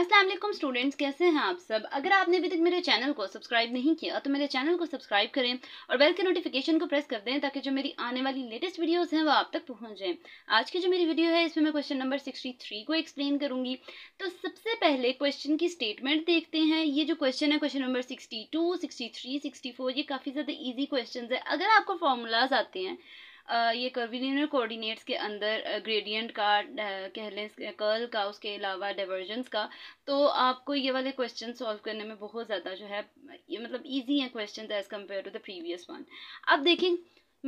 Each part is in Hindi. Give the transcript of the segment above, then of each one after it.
असलम स्टूडेंट्स कैसे हैं आप सब अगर आपने अभी तक मेरे चैनल को सब्सक्राइब नहीं किया तो मेरे चैनल को सब्सक्राइब करें और बेल के नोटिफिकेशन को प्रेस कर दें ताकि जो मेरी आने वाली लेटेस्ट वीडियोस हैं वो आप तक पहुंच जाएं आज की जो मेरी वीडियो है इसमें मैं क्वेश्चन नंबर 63 को एक्सप्लेन करूंगी तो सबसे पहले क्वेश्चन की स्टेटमेंट देखते हैं ये जो क्वेश्चन है क्वेश्चन नंबर सिक्सटी टू ये काफ़ी ज़्यादा ईजी क्वेश्चन है अगर आपको फॉर्मूलाज आते हैं ये कर्विलिनियर कोऑर्डिनेट्स के अंदर ग्रेडियंट का कह लें कर्ल का उसके अलावा डाइवर्जेंस का तो आपको ये वाले क्वेश्चन सॉल्व करने में बहुत ज़्यादा जो है ये मतलब ईजी है question as compare to the previous one अब देखें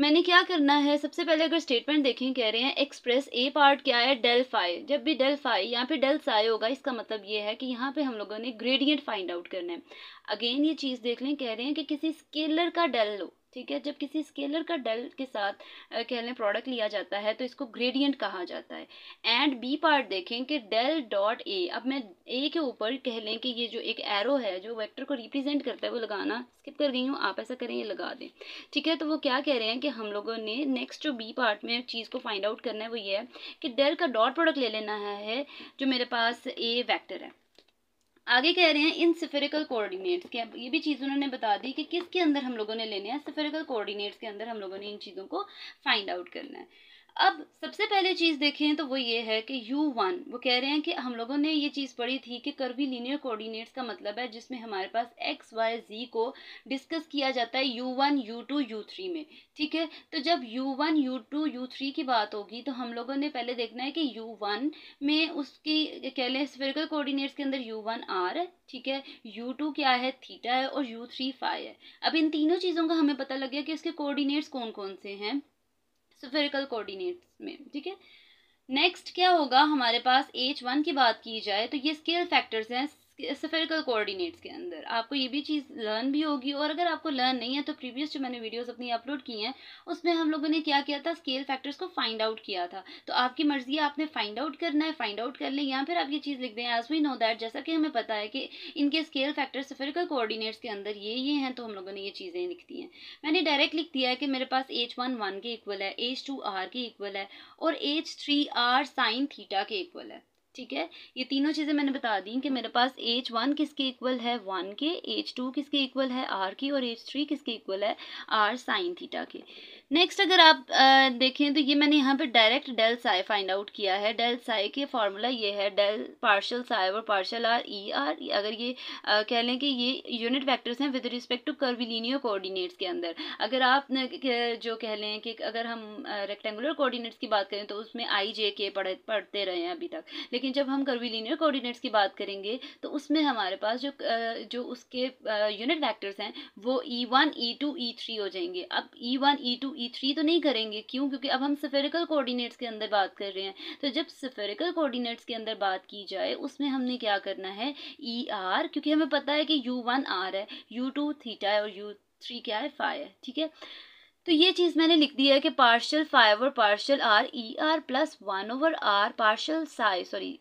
मैंने क्या करना है सबसे पहले अगर स्टेटमेंट देखें कह रहे हैं एक्सप्रेस ए पार्ट क्या है डेल फाई जब भी डेल फाई यहाँ पे डेल साई होगा इसका मतलब ये है कि यहाँ पे हम लोगों ने ग्रेडियंट फाइंड आउट करना है अगेन ये चीज़ देख लें कह रहे हैं कि किसी स्केलर का डेल लो ठीक है जब किसी स्केलर का डेल के साथ कह लें प्रोडक्ट लिया जाता है तो इसको ग्रेडियंट कहा जाता है एंड बी पार्ट देखें कि डेल डॉट ए अब मैं ए के ऊपर कह लें कि ये जो एक एरो है जो वेक्टर को रिप्रेजेंट करता है वो लगाना स्किप कर गई हूँ आप ऐसा करें ये लगा दें ठीक है तो वो क्या कह रहे हैं कि हम लोगों ने नेक्स्ट जो बी पार्ट में चीज़ को फाइंड आउट करना है वो ये है कि डेल का डॉट प्रोडक्ट ले लेना है जो मेरे पास ए वैक्टर है आगे कह रहे हैं इन सिफेरिकल कोऑर्डिनेट्स के ये भी चीज़ उन्होंने बता दी कि किसके अंदर हम लोगों ने लेने हैं सिफेरिकल कोऑर्डिनेट्स के अंदर हम लोगों ने इन चीज़ों को फाइंड आउट करना है अब सबसे पहले चीज़ देखें तो वो ये है कि यू वन वो कह रहे हैं कि हम लोगों ने ये चीज़ पढ़ी थी कि कर्वी लीनियर कोऑर्डिनेट्स का मतलब है जिसमें हमारे पास एक्स वाई जी को डिस्कस किया जाता है U one U two U three में ठीक है तो जब U one U two U three की बात होगी तो हम लोगों ने पहले देखना है कि यू वन में उसकी कह लें स्फेरिकल कोऑर्डिनेट्स के अंदर यू वन आर है ठीक है यू टू क्या है थीटा है और यू थ्री है अब इन तीनों चीज़ों का हमें पता लग गया कि इसके कोऑर्डिनेट्स कौन कौन से हैं सफेरिकल कोऑर्डिनेट्स में ठीक है नेक्स्ट क्या होगा हमारे पास एच वन की बात की जाए तो ये स्केल फैक्टर्स हैं स्फेरिकल कोऑर्डिनेट्स के अंदर आपको ये भी चीज़ लर्न भी होगी और अगर आपको लर्न नहीं है तो प्रीवियस जो मैंने वीडियोस अपनी अपलोड की हैं उसमें हम लोगों ने क्या किया था स्केल फैक्टर्स को फाइंड आउट किया था तो आपकी मर्जी आपने फाइंड आउट करना है फाइंड आउट कर लें या फिर आप ये चीज़ लिख दें एज वी नो दैट जैसा कि हमें पता है कि इनके स्केल फैक्टर स्फेरिकल कोऑर्डिनेट्स के अंदर ये ये हैं तो हम लोगों ने ये चीज़ें लिख दी हैं मैंने डायरेक्ट लिख दिया है कि मेरे पास एच वन वन के इक्वल है एच टू आर के इक्वल है और H three R sine theta के इक्वल है ठीक है ये तीनों चीज़ें मैंने बता दी कि मेरे पास एज वन किसके इक्वल है वन के एज टू किसके इक्वल है आर की और एज थ्री किसके इक्वल है आर साइन थीटा के नेक्स्ट अगर आप आ, देखें तो ये मैंने यहाँ पे direct del psi find out किया है डेल साई के फार्मूला ये है डेल पार्शल साई और पार्शल आर ई आर अगर ये आ, कह लें कि ये यूनिट वैक्टर्स हैं with respect to curvilinear coordinates के अंदर अगर आप जो कह लें कि अगर हम रेक्टेंगुलर कोऑर्डिनेट्स की बात करें तो उसमें आई जे के पढ़ पढ़ते रहे हैं अभी तक लेकिन लेकिन जब हम कर्विलीनियर कोऑर्डिनेट्स की बात करेंगे तो उसमें हमारे पास जो जो उसके यूनिट वेक्टर्स हैं वो e one e two e three हो जाएंगे अब e one e two e three तो नहीं करेंगे क्यों क्योंकि अब हम सफेरिकल कोऑर्डिनेट्स के अंदर बात कर रहे हैं तो जब सफेरिकल कोऑर्डिनेट्स के अंदर बात की जाए उसमें हमने क्या करना है ई e आर क्योंकि हमें पता है कि यू वन आर है यू टू थीटा है और यू थ्री क्या है फाइव है ठीक है तो ये चीज़ मैंने लिख दी है कि पार्शल फाइव और partial r e r plus one over r partial psi sorry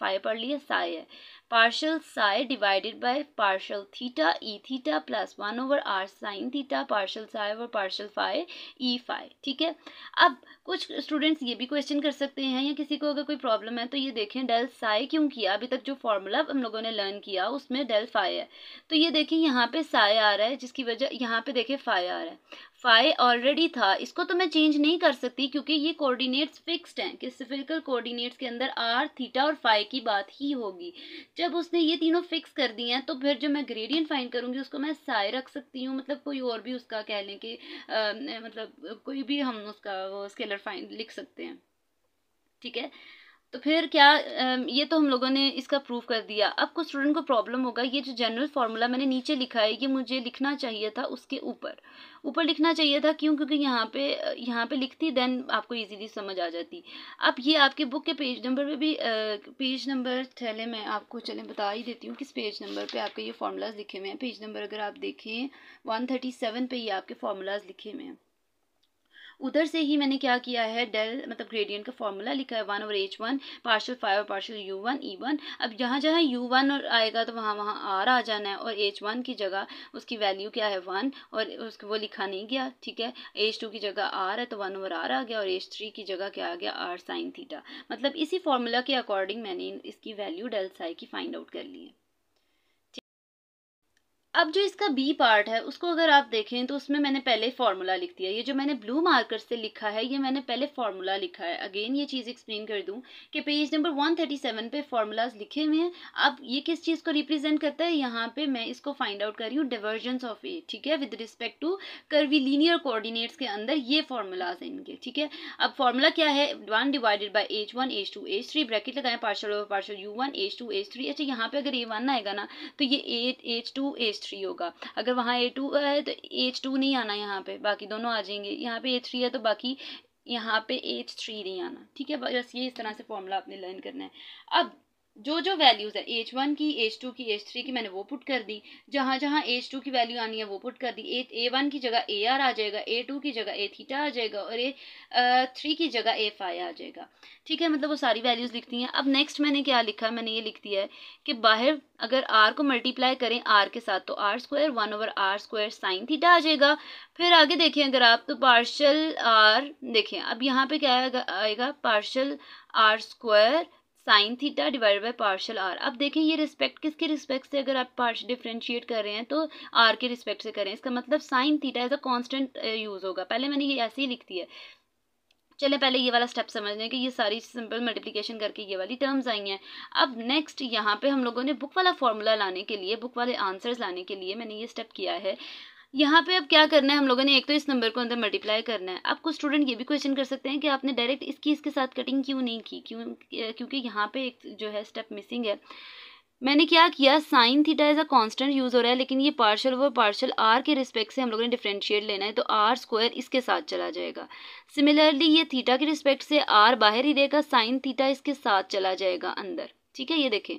five पढ़ लिया साई है partial psi divided by partial theta e theta plus one over r sine theta partial psi और पार्शल फाई ई फाई ठीक है अब कुछ स्टूडेंट्स ये भी क्वेश्चन कर सकते हैं या किसी को अगर कोई प्रॉब्लम है तो ये देखें डेल साई क्यों किया अभी तक जो फॉर्मूला हम लोगों ने लर्न किया उसमें डेल फाई है तो ये देखें यहाँ पे साई आ रहा है जिसकी वजह यहाँ पे देखें फाई आ रहा है फाई ऑलरेडी था इसको तो मैं चेंज नहीं कर सकती क्योंकि ये कोऑर्डिनेट्स फिक्स्ड हैं कि सिफिकल कोऑर्डिनेट्स के अंदर आर थीटा और फाई की बात ही होगी जब उसने ये तीनों फिक्स कर दिए हैं तो फिर जो मैं ग्रेडियंट फाइन करूँगी उसको मैं साय रख सकती हूँ मतलब कोई और भी उसका कह लें कि मतलब कोई भी हम उसका वो स्केलर फाइन लिख सकते हैं ठीक है तो फिर क्या ये तो हम लोगों ने इसका प्रूफ कर दिया अब कुछ स्टूडेंट को प्रॉब्लम होगा ये जो जनरल फार्मूला मैंने नीचे लिखा है ये मुझे लिखना चाहिए था उसके ऊपर ऊपर लिखना चाहिए था क्यों क्योंकि यहाँ पे यहाँ पे लिखती देन आपको इजीली समझ आ जाती अब ये आपके बुक के पेज नंबर पे भी पेज नंबर चले मैं आपको चले बता ही देती हूँ किस पेज नंबर पर आपके ये फार्मूलाज लिखे हुए हैं पेज नंबर अगर आप देखें वन थर्टी सेवन ये आपके फार्मूलाज लिखे हुए हैं उधर से ही मैंने क्या किया है डेल मतलब ग्रेडियंट का फॉर्मूला लिखा है वन और एच वन पार्शल फाइव और partial u one e one अब जहाँ जहाँ यू वन और आएगा तो वहाँ वहाँ आर आ जाना है और एच वन की जगह उसकी वैल्यू क्या है वन और उसको वो लिखा नहीं गया ठीक है एच टू की जगह आर है तो वन ओवर आर आ गया और एच थ्री की जगह क्या आ गया आर साइन थीटा मतलब इसी फॉर्मूला के अकॉर्डिंग मैंने इसकी वैल्यू डेल साई की फाइंड आउट कर ली है अब जो इसका बी पार्ट है उसको अगर आप देखें तो उसमें मैंने पहले फार्मूला लिख दिया ये जो मैंने ब्लू मार्कर से लिखा है ये मैंने पहले फार्मूला लिखा है अगेन ये चीज़ एक्सप्लेन कर दूं कि पेज नंबर 137 पे फार्मूलाज लिखे हुए हैं अब ये किस चीज़ को रिप्रेजेंट करता है यहाँ पे मैं इसको फाइंड आउट कर रही हूँ डिवर्जेंस ऑफ ए ठीक है with respect to curvilinear coordinates के अंदर ये फार्मूलाज हैं इनके ठीक है अब फार्मूला क्या है one divided by h one h two h three bracket लगाएं partial over partial u one h two h three अच्छा यहाँ पे अगर ए वन आएगा ना तो ये at h two h three होगा अगर वहाँ ए टू है तो एच टू नहीं आना यहाँ पे बाकी दोनों आ जाएंगे यहाँ पे ए थ्री है तो बाकी यहाँ पे एच थ्री नहीं आना ठीक है बस ये इस तरह से फॉर्मूला आपने लर्न करना है अब जो जो वैल्यूज़ है एज वन की एज टू की एज थ्री की मैंने वो पुट कर दी जहाँ जहाँ एज टू की वैल्यू आनी है वो पुट कर दी ए ए वन की जगह ए आर आ जाएगा ए टू की जगह ए थीटा आ जाएगा और ए थ्री की जगह ए फाई आ जाएगा ठीक है मतलब वो सारी वैल्यूज़ लिखती हैं अब नेक्स्ट मैंने क्या लिखा मैंने ये लिख दिया है कि बाहर अगर आर को मल्टीप्लाई करें आर के साथ तो r square one over r square sine theta आ जाएगा फिर आगे देखें अगर आप तो पार्शल आर देखें अब यहाँ पे क्या आएगा partial r square sine theta divide by partial r अब देखें ये रिस्पेक्ट किसके रिस्पेक्ट से अगर आप पार्शल डिफ्रेंशिएट कर रहे हैं तो आर के रिस्पेक्ट से करें इसका मतलब sine theta as a constant use होगा पहले मैंने ये ऐसे ही लिख दिया है चले पहले ये वाला स्टेप समझ लें कि ये सारी सिंपल मल्टीप्लिकेशन करके ये वाली टर्म्स आई हैं अब नेक्स्ट यहाँ पे हम लोगों ने बुक वाला फॉर्मूला लाने के लिए बुक वाले आंसर्स लाने के लिए मैंने ये स्टेप किया है यहाँ पे अब क्या करना है हम लोगों ने एक तो इस नंबर को अंदर मल्टीप्लाई करना है आपको स्टूडेंट ये भी क्वेश्चन कर सकते हैं कि आपने डायरेक्ट इसकी इसके साथ कटिंग क्यों नहीं की क्यों क्योंकि यहाँ पे एक जो है स्टेप मिसिंग है मैंने क्या किया sine theta as a constant use हो रहा है लेकिन ये पार्शल ओवर पार्शल आर के रिस्पेक्ट से हम लोगों ने डिफ्रेंशिएट लेना है तो आर स्क्वायर इसके साथ चला जाएगा सिमिलरली ये थीटा के रिस्पेक्ट से आर बाहर ही रहेगा साइन थीटा इसके साथ चला जाएगा अंदर ठीक है ये देखें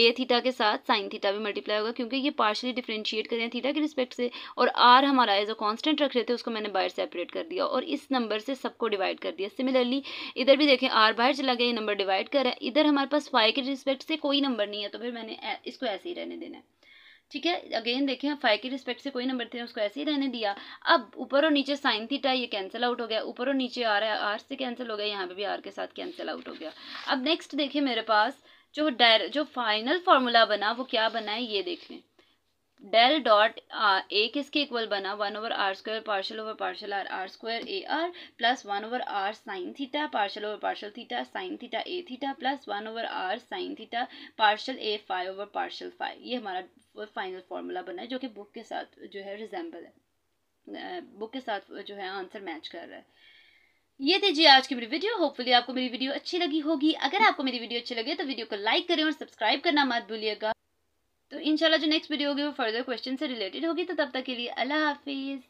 ए थीटा के साथ साइन थीटा भी मल्टीप्लाई होगा क्योंकि ये पार्शली डिफ्रेंशिएट करें हैं थीटा के रिस्पेक्ट से और आर हमारा एज अ कांस्टेंट रख रहे थे उसको मैंने बाहर सेपरेट कर दिया और इस नंबर से सबको डिवाइड कर दिया सिमिलरली इधर भी देखें आर बाहर चला गया ये नंबर डिवाइड कर रहा है इधर हमारे पास फाइव के रिस्पेक्ट से कोई नंबर नहीं है तो फिर मैंने इसको ऐसे ही रहने देना है ठीक है अगेन देखें फाइव के रिस्पेक्ट से कोई नंबर थे उसको ऐसे ही रहने दिया अब ऊपर और नीचे साइन थीटा ये कैंसिल आउट हो गया ऊपर और नीचे आ रहा है आर से कैंसिल हो गया यहाँ पे भी आर के साथ कैंसिल आउट हो गया अब नेक्स्ट देखें मेरे पास जो डायर जो फाइनल फार्मूला बना वो क्या बना है ये देख लें डेल डॉट ए किसके इक्वल बना one over r square partial over partial r r square A r plus one over r sine theta partial over partial theta sine theta A theta plus one over r sine theta partial A five over partial five ये हमारा फाइनल फार्मूला बना है जो कि बुक के साथ जो है रिजेंबल है बुक के साथ जो है आंसर मैच कर रहा है ये थे जी आज की मेरी वीडियो होपफुली आपको मेरी वीडियो अच्छी लगी होगी अगर आपको मेरी वीडियो अच्छी लगे तो वीडियो को लाइक करें और सब्सक्राइब करना मत भूलिएगा तो इंशाल्लाह जो नेक्स्ट वीडियो होगी वो फर्दर क्वेश्चन से रिलेटेड होगी तो तब तक के लिए अल्लाह हाफिज़